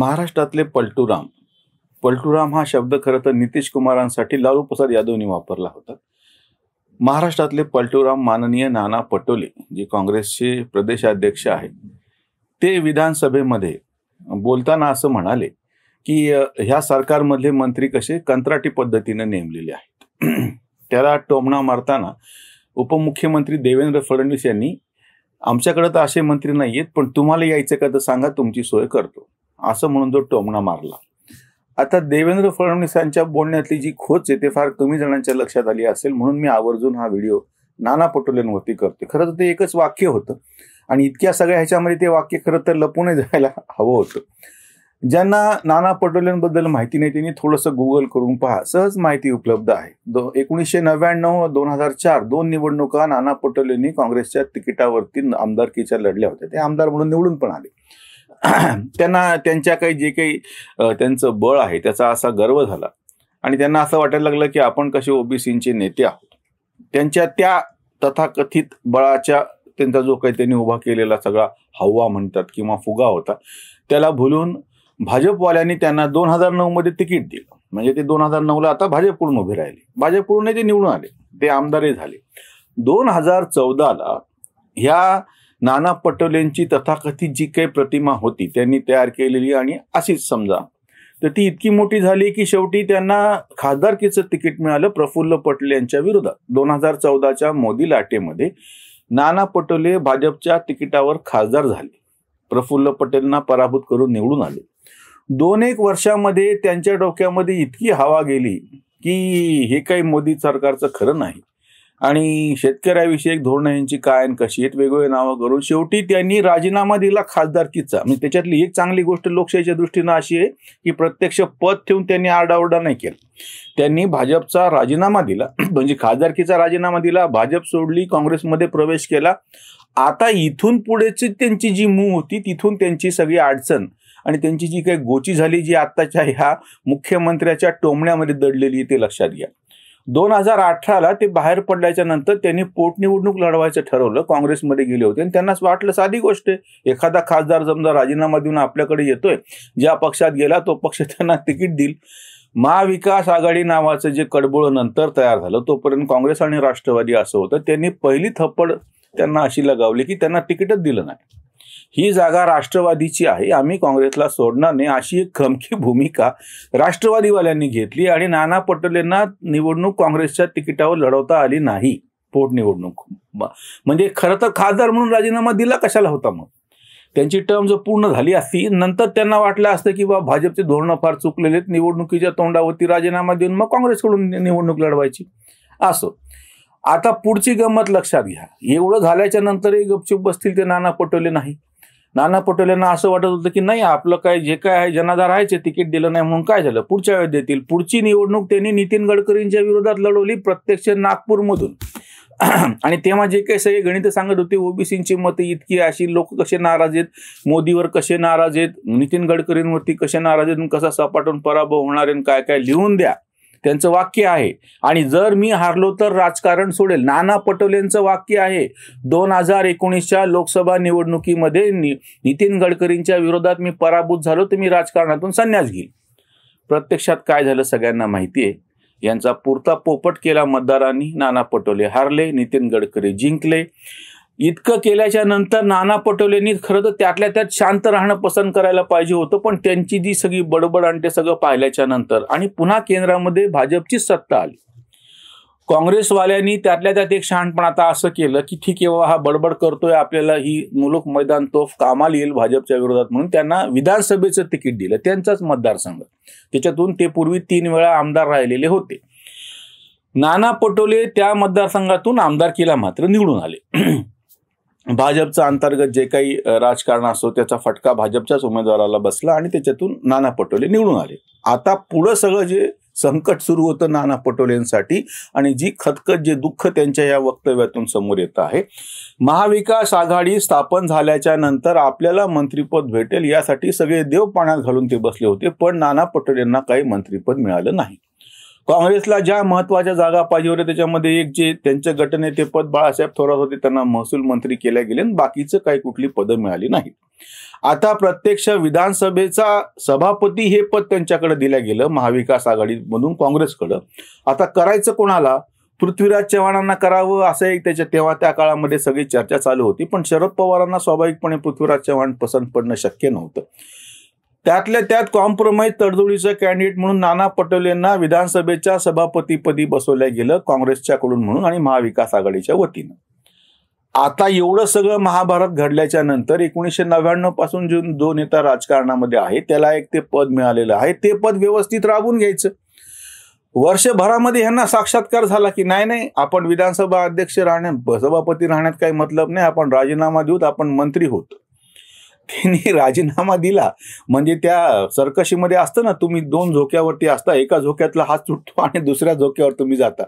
महाराष्ट्रातले पलटूराम पलटूराम हा शब्द खरं तर नितीश कुमारांसाठी लालू प्रसाद यादवनी वापरला होता महाराष्ट्रातले पलटूराम माननीय नाना पटोले जे काँग्रेसचे प्रदेशाध्यक्ष आहेत ते विधानसभेमध्ये बोलताना असं म्हणाले की ह्या सरकारमधले मंत्री कसे कंत्राटी पद्धतीने नेमलेले आहेत त्याला टोमणा मारताना उपमुख्यमंत्री देवेंद्र फडणवीस यांनी आमच्याकडे तर असे मंत्री नाही आहेत पण तुम्हाला यायचं का तर सांगा तुमची सोय करतो असं म्हणून तो टोमणा मारला आता देवेंद्र फडणवीसांच्या बोलण्यातली जी खोच आहे ते फार कमी जणांच्या लक्षात आली असेल म्हणून मी आवर्जून हा व्हिडिओ नाना पटोलेंवरती करते खरं तर ते एकच वाक्य होतं आणि इतक्या सगळ्या ह्याच्यामध्ये ते वाक्य खरं तर लपून जायला हवं होतं ज्यांना नाना पटोलेंबद्दल माहिती नाही त्यांनी थोडंसं गुगल करून पहा सहज माहिती उपलब्ध आहे दो एकोणीसशे नव्याण्णव दोन हजार चार दोन निवडणुका नाना पटोलेंनी काँग्रेसच्या तिकिटावरती आमदारकीच्या लढल्या होत्या ते आमदार म्हणून निवडून पण आले त्यांना त्यांच्या काही जे काही त्यांचं बळ आहे त्याचा असा गर्व झाला आणि त्यांना असं वाटायला लागलं की आपण कसे ओबीसींचे नेते आहोत त्यांच्या त्या तथाकथित बळाच्या त्यांचा जो काही त्यांनी उभा केलेला सगळा हवा म्हणतात किंवा फुगा होता त्याला भुलून भाजपवाल्यांनी त्यांना दोन हजार नऊमध्ये तिकीट दिलं म्हणजे ते दोन हजार नऊला आता भाजपकडून उभे राहिले भाजपकडून ते निवडून आले ते आमदारही झाले दोन हजार चौदाला ह्या नाना पटोलेंची तथाकथित जी काही प्रतिमा होती त्यांनी तयार केलेली आणि अशीच समजा तर ती इतकी मोठी झाली की शेवटी त्यांना खासदारकीचं तिकीट मिळालं प्रफुल्ल पटोले यांच्या विरोधात दोन हजार चौदाच्या मोदी लाटेमध्ये नाना पटोले भाजपच्या तिकिटावर खासदार झाले प्रफुल्ल पटेलना पराभूत करून निवडून आले दोन एक वर्षामध्ये त्यांच्या डोक्यामध्ये इतकी हवा गेली की हे काही मोदी सरकारचं खरं नाही आणि शेतकऱ्याविषयी धोरणं यांची काय आणि कशी आहेत वेगवेगळे नावं करून शेवटी त्यांनी राजीनामा दिला खासदारकीचा म्हणजे त्याच्यातली एक चांगली गोष्ट लोकशाहीच्या दृष्टीनं अशी आहे की प्रत्यक्ष पद ठेवून त्यांनी आरडाओरडा नाही केला त्यांनी भाजपचा राजीनामा दिला म्हणजे खासदारकीचा राजीनामा दिला भाजप सोडली काँग्रेसमध्ये प्रवेश केला आता इथून पुढेची त्यांची जी मूव होती तिथून त्यांची सगळी अडचण आणि त्यांची जी काही गोची झाली जी आत्ताच्या ह्या मुख्यमंत्र्याच्या टोमण्यामध्ये दडलेली ते लक्षात घ्या दोन हजार अठराला ते बाहेर पडल्याच्या नंतर त्यांनी पोटनिवडणूक लढवायचं ठरवलं काँग्रेसमध्ये गेले होते आणि त्यांना वाटलं साधी गोष्ट आहे एखादा खासदार समजा राजीनामा देऊन आपल्याकडे येतोय ज्या पक्षात गेला तो पक्ष त्यांना तिकीट देईल महाविकास आघाडी नावाचं जे कडबोळ नंतर तयार झालं तोपर्यंत काँग्रेस आणि राष्ट्रवादी असं होतं त्यांनी पहिली थप्पड त्यांना अशी लगावली की त्यांना तिकीटच दिलं नाही ही जागा राष्ट्रवादीची आहे आम्ही काँग्रेसला सोडणार नाही अशी एक खमकी भूमिका राष्ट्रवादीवाल्यांनी घेतली आणि नाना पटोलेंना निवडणूक काँग्रेसच्या तिकिटावर लढवता आली नाही पोटनिवडणूक म्हणजे खरं तर खासदार म्हणून राजीनामा दिला कशाला होता मग त्यांची टर्म जर पूर्ण झाली असती नंतर त्यांना वाटलं असतं की बा भाजपचे धोरणं फार चुकलेले आहेत निवडणुकीच्या तोंडावरती राजीनामा देऊन मग काँग्रेसकडून निवडणूक लढवायची असं आता पुढची गंमत लक्षात घ्या एवढं झाल्याच्या नंतरही गपचूप बसतील ते नाना पटोले नाही नाना पटोलेंना असं वाटत होतं की नाही आपलं काय जे काय आहे जनाधार ते तिकीट दिलं नाही म्हणून काय झालं पुढच्या वेळेस देतील पुढची निवडणूक त्यांनी नितीन गडकरींच्या विरोधात लढवली प्रत्यक्ष नागपूरमधून आणि तेव्हा जे काही सगळे गणित सांगत होते ओबीसींची मतं इतकी अशी लोक कसे नाराज आहेत मोदीवर कसे नाराज आहेत नितीन गडकरींवरती कसे नाराज आहेत कसा सपाटून पराभव होणार आहे काय काय लिहून द्या त्यांचं वाक्य आहे आणि जर मी हारलो तर राजकारण सोडेल नाना पटोलेंचं वाक्य आहे दोन हजार एकोणीसच्या लोकसभा निवडणुकीमध्ये नितीन गडकरींच्या विरोधात मी पराभूत झालो तर मी राजकारणातून संन्यास घेईन प्रत्यक्षात काय झालं सगळ्यांना माहिती आहे यांचा पुरता पोपट केला मतदारांनी नाना पटोले हारले नितीन गडकरी जिंकले इतकं केल्याच्या नंतर नाना पटोलेंनी खरं तर त्यातल्या त्यात शांत राहणं पसंत करायला पाहिजे होतं पण त्यांची जी सगळी बडबड आणि ते सगळं पाहिल्याच्या नंतर आणि पुन्हा केंद्रामध्ये भाजपची सत्ता आली काँग्रेसवाल्यांनी त्यातल्या त्यात एक शहाणपण आता असं केलं की ठीक आहे हा बडबड करतोय आपल्याला ही मुलुक मैदान तोफ कामाला येईल भाजपच्या विरोधात म्हणून त्यांना विधानसभेचं तिकीट दिलं त्यांचाच मतदारसंघ त्याच्यातून ते पूर्वी तीन वेळा आमदार राहिलेले होते नाना पटोले त्या मतदारसंघातून आमदारकीला मात्र निवडून आले भाजपचं अंतर्गत जे काही राजकारण असतो त्याचा फटका भाजपच्याच उमेदवाराला बसला आणि त्याच्यातून नाना पटोले निवडून आले आता पुढं सगळं जे संकट सुरू होतं नाना पटोलेंसाठी आणि जी खतखत जे दुःख त्यांच्या या वक्तव्यातून समोर येत आहे महाविकास आघाडी स्थापन झाल्याच्या नंतर आपल्याला मंत्रिपद भेटेल यासाठी सगळे देव पाण्यात घालून ते बसले होते पण नाना पटोलेंना काही मंत्रिपद मिळालं नाही काँग्रेसला ज्या महत्वाच्या जागा पाहिजे होत्या त्याच्यामध्ये एक जे त्यांचे गटनेते पद बाळासाहेब थोरात होते त्यांना महसूल मंत्री केल्या गेले बाकीचं काही कुठली पदं मिळाली नाहीत आता प्रत्यक्ष विधानसभेचा सभापती हे पद त्यांच्याकडे दिलं गेलं महाविकास आघाडीमधून काँग्रेसकडं आता करायचं कोणाला पृथ्वीराज चव्हाणांना करावं असं एक त्याच्या तेव्हा त्या काळामध्ये सगळी चर्चा चालू होती पण शरद पवारांना स्वाभाविकपणे पृथ्वीराज चव्हाण पसंत पडणं शक्य नव्हतं त्यातल्या त्यात कॉम्प्रोमाइज तडजोडीचं कॅन्डिडेट म्हणून नाना पटोलेंना विधानसभेच्या सभापतीपदी बसवलं गेलं काँग्रेसच्याकडून म्हणून आणि महाविकास आघाडीच्या वतीनं आता एवढं सगळं महाभारत घडल्याच्या नंतर एकोणीसशे नव्याण्णव पासून जो दोन नेता राजकारणामध्ये आहे त्याला एक ते पद मिळालेलं आहे ते पद व्यवस्थित राबून घ्यायचं वर्षभरामध्ये ह्यांना साक्षात्कार झाला की नाही नाही आपण विधानसभा अध्यक्ष राहण्या सभापती राहण्यात काही मतलब नाही आपण राजीनामा देऊत आपण मंत्री होतो त्यांनी राजीनामा दिला म्हणजे त्या सर्कशीमध्ये असतं ना तुम्ही दोन झोक्यावरती असता एका झोक्यातला हात सुटतो आणि दुसऱ्या झोक्यावर तुम्ही जाता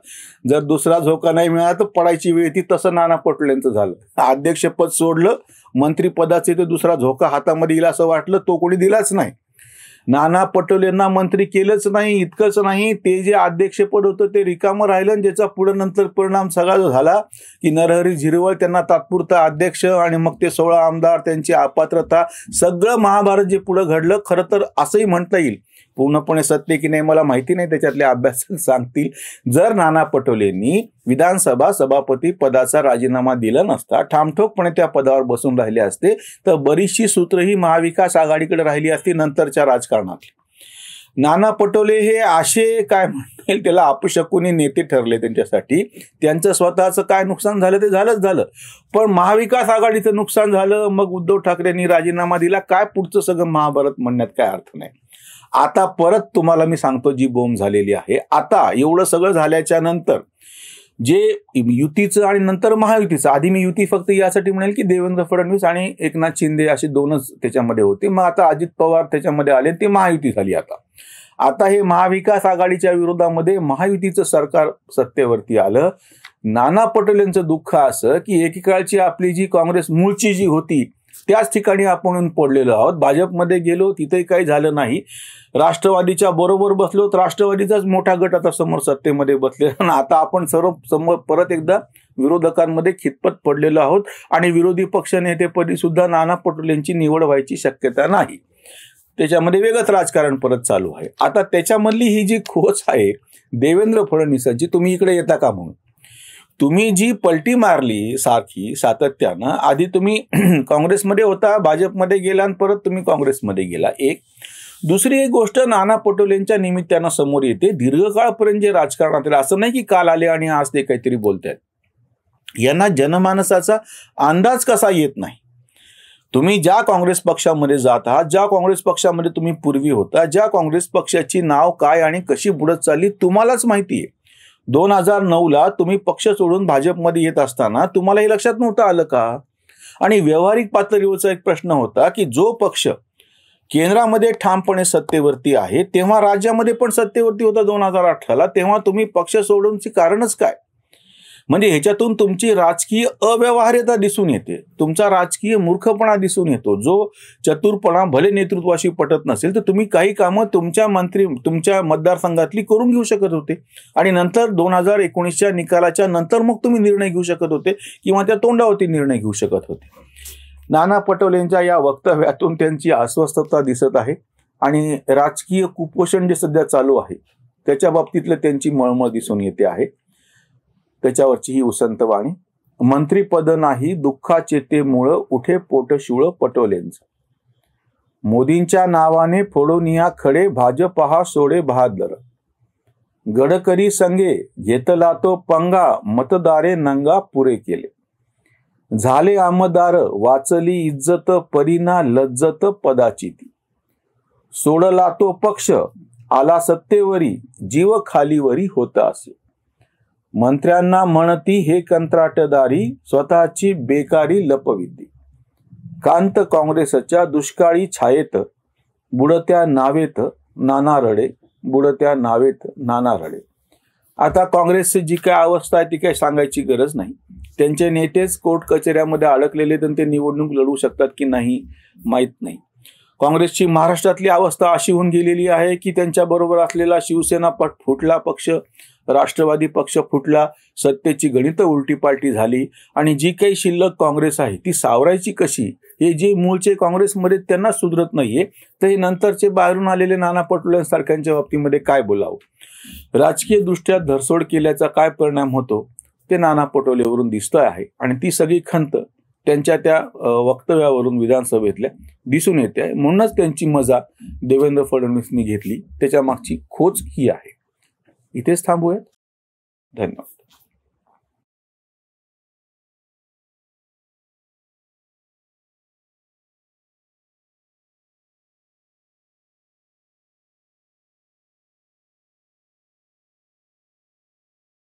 जर दुसरा झोका नाही मिळाला तर पडायची वेळ ती तसं नाना पटोलेंचं झालं अध्यक्षपद सोडलं मंत्रिपदाचे ते दुसरा झोका हातामध्ये येईल असं वाटलं तो कोणी दिलाच नाही नाना पटोले यांना मंत्री केलंच नाही इतकंच नाही ते जे अध्यक्षपद होतं ते रिकामं राहिलं आणि ज्याचा पुढे नंतर परिणाम सगळा झाला की नरहरी झिरवळ त्यांना तात्पुरता अध्यक्ष आणि मग ते सोळा आमदार त्यांची अपात्रता सगळं महाभारत जे पुढं घडलं खरं तर असंही म्हणता येईल पूर्णपणे सत्य की नाही मला माहिती नाही त्याच्यातले अभ्यास सांगतील जर नाना पटोलेंनी विधानसभा सभापती पदाचा राजीनामा दिला नसता ठामठोकपणे त्या पदावर बसून राहिले असते तर बरीचशी सूत्र ही महाविकास आघाडीकडे राहिली असती नंतरच्या राजकारणातली नाना पटोले हे असे काय म्हणता येईल त्याला अपशकुनी नेते ठरले त्यांच्यासाठी त्यांचं स्वतःचं काय नुकसान झालं ते झालंच झालं पण महाविकास आघाडीचं नुकसान झालं मग उद्धव ठाकरेंनी राजीनामा दिला काय पुढचं सगळं महाभारत म्हणण्यात काय अर्थ नाही आता परत तुम्हाला मी सांगतो जी बोंब झालेली आहे आता एवढं सगळं झाल्याच्या नंतर जे युतीचं आणि नंतर महायुतीचं आधी मी युती फक्त यासाठी म्हणेल की देवेंद्र फडणवीस आणि एकनाथ शिंदे असे दोनच त्याच्यामध्ये होते मग आता अजित पवार त्याच्यामध्ये आले ते महायुती झाली आता आता हे महाविकास आघाडीच्या विरोधामध्ये महायुतीचं सरकार सत्तेवरती आलं नाना पटोलेंचं दुःख असं की एकेकाळची आपली जी काँग्रेस मूळची जी होती त्याच ठिकाणी आपण पडलेलो आहोत भाजपमध्ये गेलो तिथेही काही झालं नाही राष्ट्रवादीच्या बरोबर बसलो तर राष्ट्रवादीचाच मोठा गट आता समोर सत्तेमध्ये बसले आणि आता आपण सर्व समोर परत एकदा विरोधकांमध्ये खितपत पडलेलो आहोत आणि विरोधी नेतेपदी सुद्धा नाना पटोलेंची निवड व्हायची शक्यता नाही त्याच्यामध्ये वेगळंच राजकारण परत चालू आहे आता त्याच्यामधली ही जी खोच आहे देवेंद्र फडणवीसांची तुम्ही इकडे येता का म्हणून तुम्ही जी पलटी मारली सारखी सातत्यानं आधी तुम्ही काँग्रेसमध्ये होता भाजपमध्ये गेला आणि परत तुम्ही काँग्रेसमध्ये गेला एक दुसरी एक गोष्ट नाना पटोलेंच्या निमित्तानं समोर येते दीर्घकाळपर्यंत जे राजकारणात असं नाही की काल आले आणि आज ते काहीतरी बोलत आहेत यांना जनमानसाचा अंदाज कसा येत नाही तुम्ही ज्या काँग्रेस पक्षामध्ये जात आहात ज्या काँग्रेस पक्षामध्ये तुम्ही पूर्वी होता ज्या काँग्रेस पक्षाची नाव काय आणि कशी बुडत चालली तुम्हालाच माहिती आहे दोन हजार नऊला तुम्ही पक्ष सोडून भाजपमध्ये येत असताना तुम्हाला हे लक्षात नव्हतं आलं का आणि व्यावहारिक पातळीवरचा एक प्रश्न होता की जो पक्ष केंद्रामध्ये ठामपणे सत्तेवरती आहे तेव्हा राज्यामध्ये पण सत्तेवरती होता दोन हजार अठराला तेव्हा तुम्ही पक्ष सोडूनची कारणच काय म्हणजे ह्याच्यातून तुमची राजकीय अव्यवहार्यता दिसून येते तुमचा राजकीय मूर्खपणा दिसून येतो जो चतुरपणा भले नेतृत्वाशी पटत नसेल तर तुम्ही काही कामं तुमच्या मंत्री तुमच्या मतदारसंघातली करून घेऊ शकत होते आणि नंतर दोन हजार एकोणीसच्या निकालाच्या नंतर मग तुम्ही निर्णय घेऊ शकत होते किंवा त्या तोंडावरती निर्णय घेऊ शकत होते नाना पटोलेंच्या या वक्तव्यातून त्यांची अस्वस्थता दिसत आहे आणि राजकीय कुपोषण जे सध्या चालू आहे त्याच्या बाबतीतलं त्यांची मळमळ दिसून येते आहे त्याच्यावरची ही उसंत वाणी मंत्रीपद नाही दुःखा मुळ उठे पोट पोटशिवळ पटोलेंच मोदींच्या नावाने फोडोनिया खडे भाजप हा सोडे बहादर गडकरी संगे घेतला तो पंगा मतदारे नंगा पुरे केले झाले आमदार वाचली इज्जत परीना लज्जत पदाची ती सोडला तो पक्ष आला सत्तेवरी जीव खालीवरी होता असे मंत्र्यांना म्हणती हे कंत्राटदारी स्वतःची बेकारी लपविधी कांत काँग्रेसच्या दुष्काळी छायेत बुडत्या नावेत नाना रडे बुडत्या नावेत नाना रडे आता काँग्रेसची जी काय अवस्था आहे ती काय सांगायची गरज नाही त्यांचे नेतेच कोर्ट कचेऱ्यामध्ये अडकलेले तर ते निवडणूक लढू शकतात की नाही माहीत नाही काँग्रेसची महाराष्ट्रातली अवस्था अशी होऊन गेलेली आहे की त्यांच्याबरोबर असलेला शिवसेना पट फुटला पक्ष राष्ट्रवादी पक्ष फुटला सत्तेची उलटी उलटीपालटी झाली आणि जी काही शिल्लक काँग्रेस आहे ती सावरायची कशी हे जे मूळचे काँग्रेसमध्ये त्यांना सुधरत नाहीये तर हे नंतरचे बाहेरून आलेले नाना पटोल्यांसारख्यांच्या बाबतीमध्ये काय बोलावं राजकीय दृष्ट्या धरसोड केल्याचा काय परिणाम होतो ते नाना पटोलेवरून दिसतं आहे आणि ती सगळी खंत त्यांच्या त्या वक्तव्यावरून विधानसभेतल्या दिसून येते म्हणूनच त्यांची मजा देवेंद्र फडणवीसनी घेतली त्याच्या मागची खोच ही आहे इथेच थांबूयात धन्यवाद